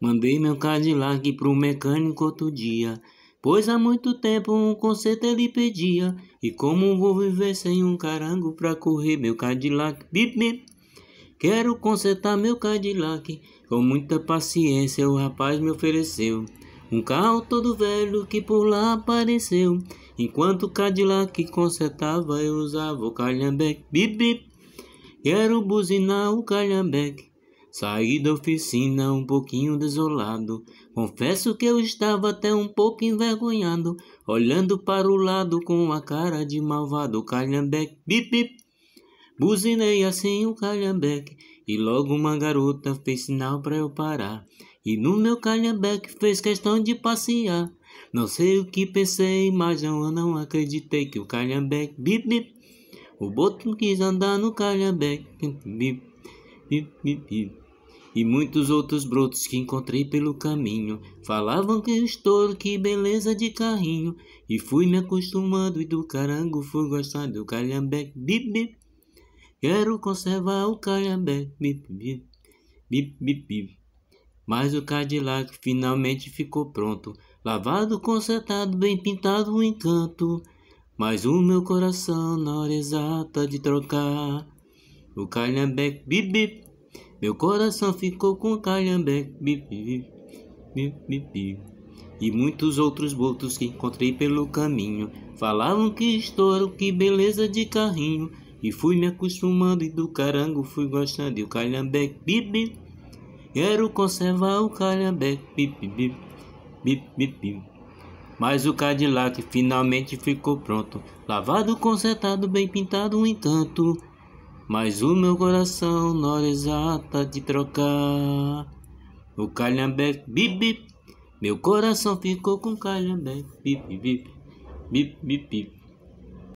Mandei meu Cadillac pro mecânico outro dia, pois há muito tempo um conserto ele pedia. E como vou viver sem um carango pra correr meu Cadillac? Bip, bip. Quero consertar meu Cadillac. Com muita paciência o rapaz me ofereceu um carro todo velho que por lá apareceu. Enquanto o Cadillac consertava eu usava o calhambeque. Bip, bip. Quero buzinar o calhambeque. Saí da oficina um pouquinho desolado. Confesso que eu estava até um pouco envergonhado, olhando para o lado com a cara de malvado calhambeque. Bip, bip. Buzinei assim o calhambeque, e logo uma garota fez sinal para eu parar. E no meu calhambeque fez questão de passear. Não sei o que pensei, mas eu não acreditei que o calhambeque bip bip o Boto quis andar no calhambeque e muitos outros brotos que encontrei pelo caminho. Falavam que eu estouro, que beleza de carrinho. E fui me acostumando e do carango fui gostar do calhambeque. Bip, bip. Quero conservar o calhambeque. Bip, bip, bip, bip, bip. Mas o Cadillac finalmente ficou pronto. Lavado, consertado, bem pintado, um encanto. Mas o meu coração na hora exata de trocar o calhambeque bip, bip Meu coração ficou com o calhambeque bip, bip, bip, bip, E muitos outros botos que encontrei pelo caminho Falavam que estouro, que beleza de carrinho E fui me acostumando e do carango fui gostando E o calhambeque bip, bip Quero conservar o calhambeque bip, bip, bip, bip, bip. Mas o Cadillac finalmente ficou pronto. Lavado, consertado, bem pintado, um encanto. Mas o meu coração na hora exata de trocar. O Calhambeck, bip, bip. Meu coração ficou com Calhambeck, bip, bip, bip, bip, bip.